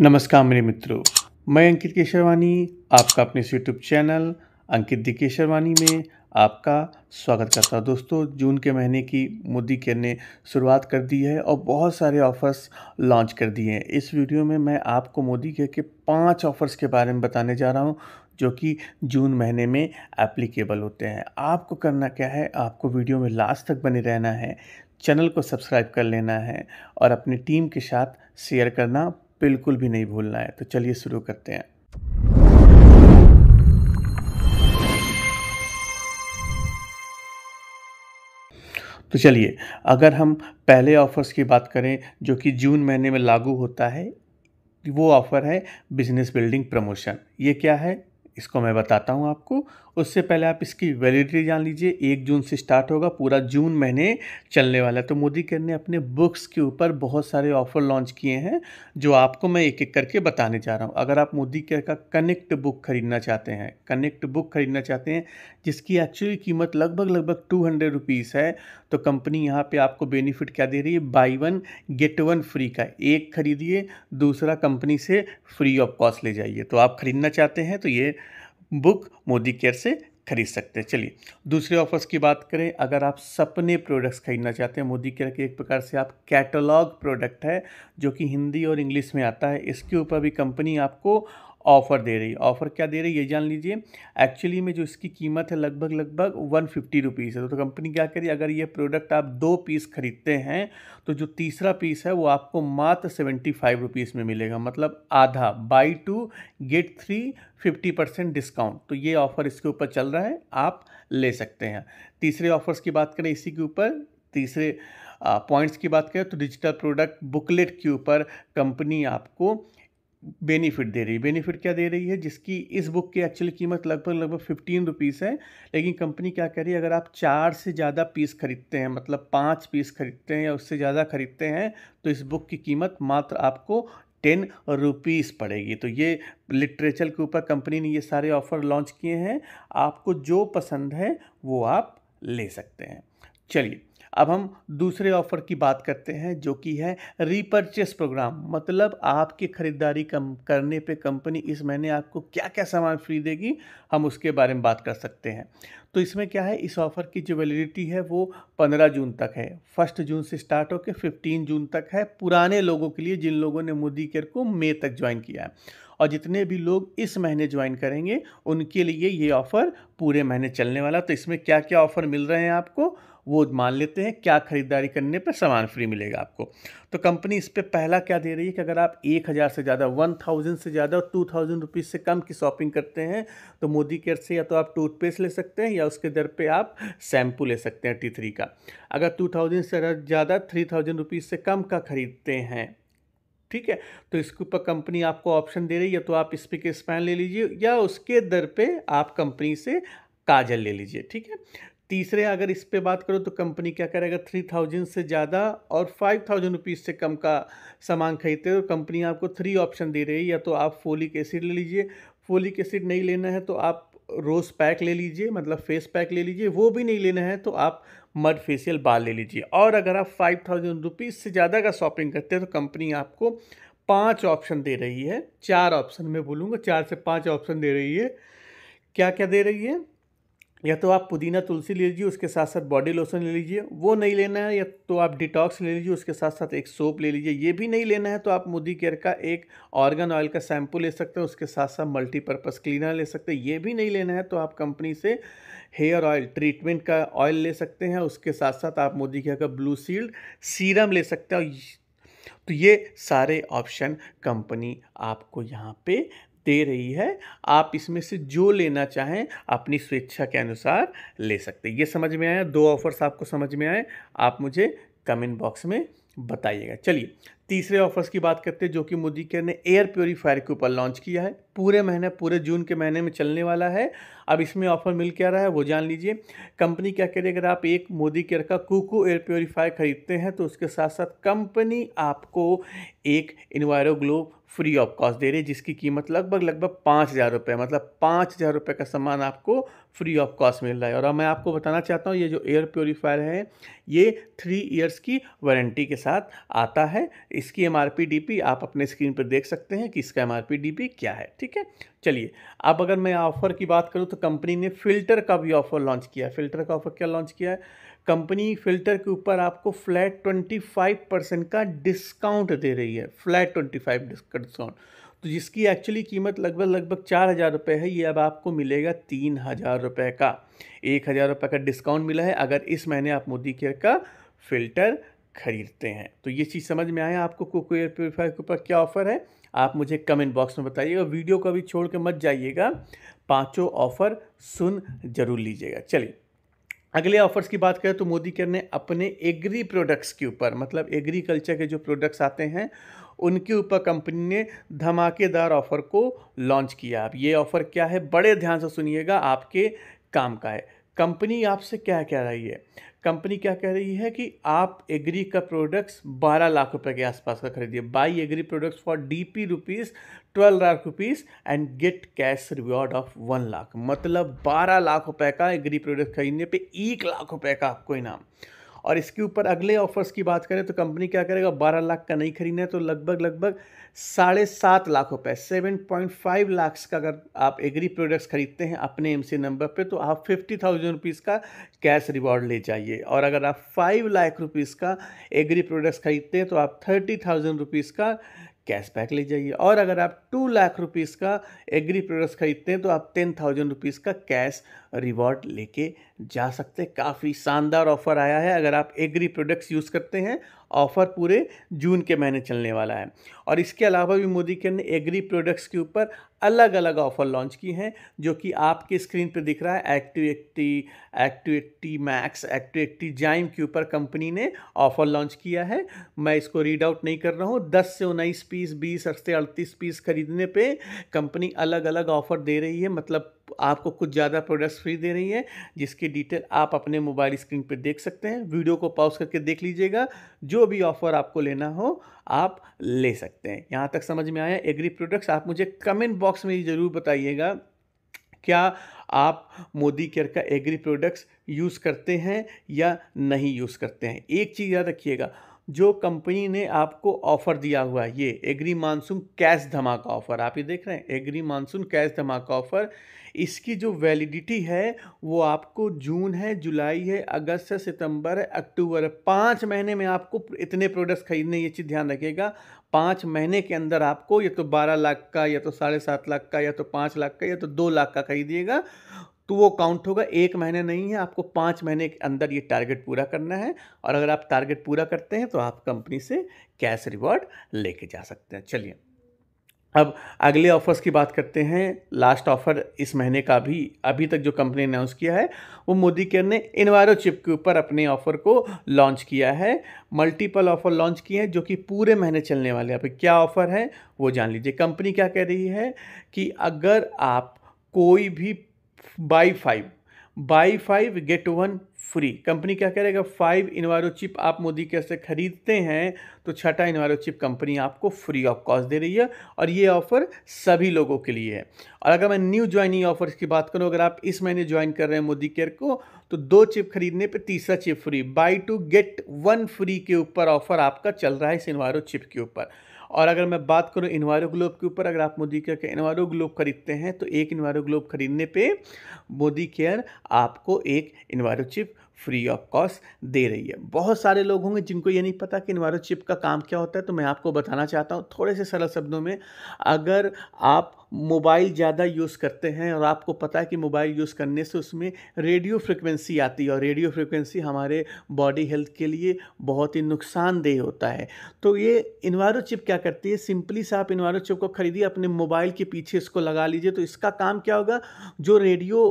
नमस्कार मेरे मित्रों मैं अंकित केशरवानी आपका अपने YouTube channel Ankit the Kesarwani में आपका स्वागत करता हूँ दोस्तों जून के महीने की मोदी केयर ने शुरुआत कर दी है और बहुत सारे ऑफ़र्स लॉन्च कर दिए हैं इस वीडियो में मैं आपको मोदी केयर के पांच ऑफ़र्स के बारे में बताने जा रहा हूँ जो कि जून महीने में एप्लीकेबल होते हैं आपको करना क्या है आपको वीडियो में लास्ट तक बने रहना है चैनल को सब्सक्राइब कर लेना है और अपनी टीम के साथ शेयर करना बिल्कुल भी नहीं भूलना है तो चलिए शुरू करते हैं तो चलिए अगर हम पहले ऑफर्स की बात करें जो कि जून महीने में लागू होता है वो ऑफ़र है बिजनेस बिल्डिंग प्रमोशन ये क्या है इसको मैं बताता हूँ आपको उससे पहले आप इसकी वैलिडिटी जान लीजिए एक जून से स्टार्ट होगा पूरा जून महीने चलने वाला है तो मोदी कर ने अपने बुक्स के ऊपर बहुत सारे ऑफ़र लॉन्च किए हैं जो आपको मैं एक एक करके बताने जा रहा हूँ अगर आप मोदी केयर का कनेक्ट बुक खरीदना चाहते हैं कनेक्ट बुक खरीदना चाहते हैं जिसकी एक्चुअली कीमत लगभग लगभग टू हंड्रेड रुपीज़ है तो कंपनी यहाँ पर आपको बेनिफिट क्या दे रही है buy one get one free का एक खरीदिए दूसरा कंपनी से फ्री ऑफ कॉस्ट ले जाइए तो आप खरीदना चाहते हैं तो ये बुक मोदी केयर से खरीद सकते हैं चलिए दूसरे ऑफर्स की बात करें अगर आप सपने प्रोडक्ट्स खरीदना चाहते हैं मोदी केयर के एक प्रकार से आप कैटलॉग प्रोडक्ट है जो कि हिंदी और इंग्लिश में आता है इसके ऊपर भी कंपनी आपको ऑफ़र दे रही है ऑफ़र क्या दे रही है ये जान लीजिए एक्चुअली में जो इसकी कीमत है लगभग लगभग वन फिफ्टी रुपीज़ है तो, तो कंपनी क्या करी अगर ये प्रोडक्ट आप दो पीस ख़रीदते हैं तो जो तीसरा पीस है वो आपको मात्र सेवेंटी फाइव रुपीज़ में मिलेगा मतलब आधा buy two get three fifty percent discount तो ये ऑफ़र इसके ऊपर चल रहा है आप ले सकते हैं तीसरे ऑफ़र्स की बात करें इसी के ऊपर तीसरे पॉइंट्स की बात करें तो डिजिटल प्रोडक्ट बुकलेट के ऊपर कंपनी आपको बेनिफिट दे रही है बेनिफिट क्या दे रही है जिसकी इस बुक की एक्चुअली कीमत लगभग लगभग फिफ्टीन रुपीज़ है लेकिन कंपनी क्या कह रही है अगर आप चार से ज़्यादा पीस खरीदते हैं मतलब पाँच पीस खरीदते हैं या उससे ज़्यादा खरीदते हैं तो इस बुक की कीमत मात्र आपको टेन रुपीज़ पड़ेगी तो ये लिटरेचर के ऊपर कंपनी ने ये सारे ऑफ़र लॉन्च किए हैं आपको जो पसंद है वो आप ले सकते हैं चलिए अब हम दूसरे ऑफ़र की बात करते हैं जो कि है रीपरचेस प्रोग्राम मतलब आपकी ख़रीदारी कम करने पे कंपनी इस महीने आपको क्या क्या सामान फ्री देगी हम उसके बारे में बात कर सकते हैं तो इसमें क्या है इस ऑफ़र की जो वैलिडिटी है वो पंद्रह जून तक है फर्स्ट जून से स्टार्ट होकर फिफ्टीन जून तक है पुराने लोगों के लिए जिन लोगों ने मोदी केयर को मई तक ज्वाइन किया है और जितने भी लोग इस महीने ज्वाइन करेंगे उनके लिए ये ऑफ़र पूरे महीने चलने वाला तो इसमें क्या क्या ऑफ़र मिल रहे हैं आपको वो मान लेते हैं क्या ख़रीदारी करने पर सामान फ्री मिलेगा आपको तो कंपनी इस पर पहला क्या दे रही है कि अगर आप एक हज़ार से ज़्यादा वन थाउजेंड से ज़्यादा और टू थाउजेंड रुपीज़ से कम की शॉपिंग करते हैं तो मोदी केयर से या तो आप टूथपेस्ट ले सकते हैं या उसके दर पर आप शैम्पू ले सकते हैं टी थ्री का अगर टू थाउजेंड से ज़्यादा थ्री थाउजेंड रुपीज़ से कम का ख़रीदते हैं ठीक है तो इसके ऊपर कंपनी आपको ऑप्शन दे रही है या तो आप स्पीकर के स्पैन ले लीजिए या उसके दर पे आप कंपनी से काजल ले लीजिए ठीक है तीसरे अगर इस पे बात करो तो कंपनी क्या करेगा थ्री थाउजेंड से ज़्यादा और फाइव थाउजेंड रुपीज़ से कम का सामान खरीदते हो तो कंपनी आपको थ्री ऑप्शन दे रही है या तो आप फोलिक एसिड ले लीजिए फोलिक एसिड नहीं लेना है तो आप रोज़ पैक ले लीजिए मतलब फेस पैक ले लीजिए वो भी नहीं लेना है तो आप मड फेशियल बाल ले लीजिए और अगर आप फाइव थाउजेंड रुपीज़ से ज़्यादा का शॉपिंग करते हैं तो कंपनी आपको पांच ऑप्शन दे रही है चार ऑप्शन मैं बोलूँगा चार से पांच ऑप्शन दे रही है क्या क्या दे रही है या तो आप पुदीना तुलसी ले लीजिए उसके साथ साथ बॉडी लोशन ले लीजिए वो नहीं लेना है या तो आप डिटॉक्स ले लीजिए उसके साथ साथ एक सोप ले लीजिए ये भी नहीं लेना है तो आप मोदी केयर का एक ऑर्गन ऑयल का शैम्पू ले सकते हैं उसके साथ साथ मल्टीपर्पज़ क्लीनर ले सकते हैं ये भी नहीं लेना है तो आप कंपनी से हेयर ऑयल ट्रीटमेंट का ऑयल ले सकते हैं उसके साथ साथ आप मोदी केयर का ब्लू सील्ड सीरम ले सकते हैं तो ये सारे ऑप्शन कंपनी आपको यहाँ पे दे रही है आप इसमें से जो लेना चाहें अपनी स्वेच्छा के अनुसार ले सकते हैं ये समझ में आया दो ऑफर्स आपको समझ में आए आप मुझे कमेंट बॉक्स में बताइएगा चलिए तीसरे ऑफर्स की बात करते हैं जो कि मोदी केयर ने एयर प्योरीफायर के ऊपर लॉन्च किया है पूरे महीने पूरे जून के महीने में चलने वाला है अब इसमें ऑफर मिल क्या रहा है वो जान लीजिए कंपनी क्या कह रही है अगर आप एक मोदी केयर का कुकू एयर प्योरीफायर खरीदते हैं तो उसके साथ साथ कंपनी आपको एक enviro glow free of cost दे रही है जिसकी कीमत लगभग लगभग पाँच हज़ार रुपये मतलब पाँच हज़ार रुपये का सामान आपको फ्री ऑफ कॉस्ट मिल रहा है और मैं आपको बताना चाहता हूँ ये जो एयर प्योरीफायर है ये थ्री ईयर्स की वारंटी के साथ आता है इसकी M R P D P आप अपने स्क्रीन पर देख सकते हैं कि इसका M R P D P क्या है ठीक है चलिए अब अगर मैं ऑफ़र की बात करूँ तो कंपनी ने फ़िल्टर का भी ऑफ़र लॉन्च किया है फ़िल्टर का ऑफ़र क्या लॉन्च किया है कंपनी फ़िल्टर के ऊपर आपको फ्लैट ट्वेंटी फाइव परसेंट का डिस्काउंट दे रही है फ्लैट ट्वेंटी फाइव डिस्काउंट तो जिसकी एक्चुअली कीमत लगभग लगभग चार हज़ार रुपये है ये अब आपको मिलेगा तीन हज़ार रुपये का एक हज़ार रुपये का डिस्काउंट मिला है अगर इस महीने आप मोदी केयर का फ़िल्टर ख़रीदते हैं तो ये चीज़ समझ में आया आपको कोको एयर प्योरीफायर के ऊपर क्या ऑफ़र है आप मुझे कमेंट बॉक्स में बताइएगा वीडियो को अभी छोड़ के मत जाइएगा पांचों ऑफ़र सुन जरूर लीजिएगा चलिए अगले ऑफर्स की बात करें तो मोदी कर ने अपने एग्री प्रोडक्ट्स के ऊपर मतलब एग्रीकल्चर के जो प्रोडक्ट्स आते हैं उनके ऊपर कंपनी ने धमाकेदार ऑफ़र को लॉन्च किया अब ये ऑफ़र क्या है बड़े ध्यान से सुनिएगा आपके काम का है कंपनी आपसे क्या कह रही है कंपनी क्या कह रही है कि आप एग्री का प्रोडक्ट्स 12 लाख रुपए के आसपास का खरीदिए buy agri products for DP rupees twelve lakh rupees and get cash reward of one lakh मतलब 12 लाख रुपए का एग्री प्रोडक्ट खरीदने पे एक लाख रुपए का आपको इनाम और इसके ऊपर अगले ऑफर्स की बात करें तो कंपनी क्या करेगा बारह लाख का नहीं खरीदना है तो लगभग लगभग साढ़े सात लाख रुपए सेवन पॉइंट फाइव लाख्स का अगर आप एग्री प्रोडक्ट्स खरीदते हैं अपने एम नंबर पर तो आप फिफ्टी थाउजेंड रुपीज़ का कैश रिवॉर्ड ले जाइए और अगर आप फाइव लाख रुपीज़ का एग्री प्रोडक्ट्स खरीदते हैं तो आप थर्टी थाउजेंड रुपीज़ का कैशबैक ले जाइए और अगर आप टू लाख रुपीज़ का एग्री प्रोडक्ट्स खरीदते हैं तो आप टेन थाउजेंड रुपीज़ का कैश रिवॉर्ड लेके जा सकते हैं काफ़ी शानदार ऑफर आया है अगर आप एग्री प्रोडक्ट्स यूज़ करते हैं ऑफ़र पूरे जून के महीने चलने वाला है और इसके अलावा भी मोदी के ने एग्री प्रोडक्ट्स के ऊपर अलग अलग ऑफ़र लॉन्च की हैं जो कि आपके स्क्रीन पर दिख रहा है active acti active acti max active Actizyme के ऊपर कंपनी ने ऑफ़र लॉन्च किया है मैं इसको रीड आउट नहीं कर रहा हूँ दस से उन्नीस पीस बीस से अड़तीस पीस खरीदने पर कंपनी अलग अलग ऑफ़र दे रही है मतलब आपको कुछ ज़्यादा प्रोडक्ट्स फ्री दे रही है जिसकी डिटेल आप अपने मोबाइल स्क्रीन पर देख सकते हैं वीडियो को पॉज करके देख लीजिएगा जो भी ऑफ़र आपको लेना हो आप ले सकते हैं यहाँ तक समझ में आया एग्री प्रोडक्ट्स आप मुझे कमेंट बॉक्स में ज़रूर बताइएगा क्या आप मोदी केयर का एग्री प्रोडक्ट्स यूज़ करते हैं या नहीं यूज़ करते हैं एक चीज़ याद रखिएगा जो कंपनी ने आपको ऑफ़र दिया हुआ है ये एग्री मानसून कैश धमाका ऑफ़र आप ये देख रहे हैं एग्री मानसून कैश धमाका ऑफ़र इसकी जो वैलिडिटी है वो आपको जून है जुलाई है अगस्त है सितंबर है अक्टूबर है पाँच महीने में आपको इतने प्रोडक्ट्स खरीदने ये चीज़ ध्यान रखिएगा पाँच महीने के अंदर आपको या तो बारह लाख का या तो साढ़े सात लाख का या तो पाँच लाख का या तो दो लाख का खरीदिएगा तो वो काउंट होगा एक महीने नहीं है आपको पाँच महीने के अंदर ये टारगेट पूरा करना है और अगर आप टारगेट पूरा करते हैं तो आप कंपनी से कैश रिवॉर्ड लेके जा सकते हैं चलिए अब अगले ऑफर्स की बात करते हैं लास्ट ऑफर इस महीने का भी अभी तक जो कंपनी अनाउंस किया है वो मोदी केयर ने इन्वायरो चिप के ऊपर अपने ऑफर को लॉन्च किया है मल्टीपल ऑफर लॉन्च किए हैं जो कि पूरे महीने चलने वाले हैं अभी क्या ऑफ़र है वो जान लीजिए कंपनी क्या कह रही है कि अगर आप कोई भी buy five buy five get one free company क्या करेगा फाइव इन्वायरो चिप आप मोदी केयर से खरीदते हैं तो छठा इन्वायरो चिप कंपनी आपको फ्री ऑफ कॉस्ट दे रही है और ये ऑफर सभी लोगों के लिए है और अगर मैं न्यू ज्वाइनिंग ऑफर्स की बात करूँ अगर आप इस महीने ज्वाइन कर रहे हैं मोदी केयर को तो दो चिप खरीदने पे तीसरा chip free buy two get one free के ऊपर ऑफर आपका चल रहा है इस इन्वायरो चिप के ऊपर और अगर मैं बात करूँ इन्वायरो ग्लोब के ऊपर अगर आप मोदी केयर का इन्वायरो ग्लोब खरीदते हैं तो एक इन्वायरो ग्लोब खरीदने पर मोदी केयर आपको एक enviro chip free of cost दे रही है बहुत सारे लोग होंगे जिनको ये नहीं पता कि इन्वायरो चिप का काम क्या होता है तो मैं आपको बताना चाहता हूँ थोड़े से सरल शब्दों में अगर आप मोबाइल ज़्यादा यूज़ करते हैं और आपको पता है कि मोबाइल यूज़ करने से उसमें रेडियो फ्रिक्वेंसी आती है और रेडियो फ्रिक्वेंसी हमारे बॉडी हेल्थ के लिए बहुत ही नुकसानदेह होता है तो ये इन्वायरो चिप क्या करती है सिंपली से आप इन्वायरो चिप को खरीदिए अपने मोबाइल के पीछे इसको लगा लीजिए तो इसका काम क्या होगा जो रेडियो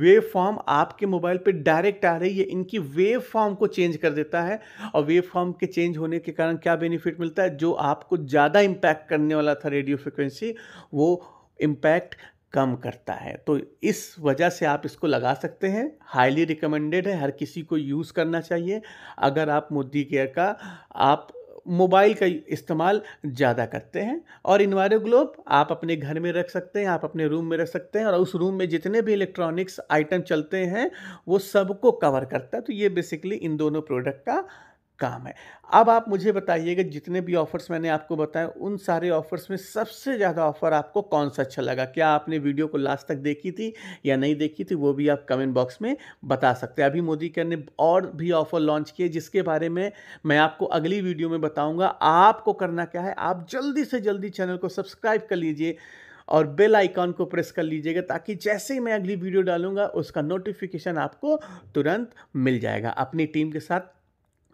वेव फॉर्म आपके मोबाइल पे डायरेक्ट आ रही है इनकी वेव फॉर्म को चेंज कर देता है और वेव फॉर्म के चेंज होने के कारण क्या बेनिफिट मिलता है जो आपको ज़्यादा इम्पैक्ट करने वाला था रेडियो फ्रिक्वेंसी वो वो इम्पैक्ट कम करता है तो इस वजह से आप इसको लगा सकते हैं हाईली रिकमेंडेड है हर किसी को यूज़ करना चाहिए अगर आप मुद्दी केयर का आप मोबाइल का इस्तेमाल ज़्यादा करते हैं और इन्वायरो ग्लोब आप अपने घर में रख सकते हैं आप अपने रूम में रख सकते हैं और उस रूम में जितने भी इलेक्ट्रॉनिक्स आइटम चलते हैं वो सबको कवर करता है तो ये बेसिकली इन दोनों प्रोडक्ट का काम है अब आप मुझे बताइएगा जितने भी ऑफर्स मैंने आपको बताए उन सारे ऑफर्स में सबसे ज़्यादा ऑफर आपको कौन सा अच्छा लगा क्या आपने वीडियो को लास्ट तक देखी थी या नहीं देखी थी वो भी आप कमेंट बॉक्स में बता सकते हैं अभी मोदी कर ने और भी ऑफर लॉन्च किए जिसके बारे में मैं आपको अगली वीडियो में बताऊँगा आपको करना क्या है आप जल्दी से जल्दी चैनल को सब्सक्राइब कर लीजिए और बेल आइकॉन को प्रेस कर लीजिएगा ताकि जैसे ही मैं अगली वीडियो डालूंगा उसका नोटिफिकेशन आपको तुरंत मिल जाएगा अपनी टीम के साथ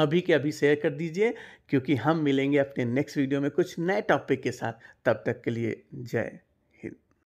अभी के अभी शेयर कर दीजिए क्योंकि हम मिलेंगे अपने नेक्स्ट वीडियो में कुछ नए टॉपिक के साथ तब तक के लिए जय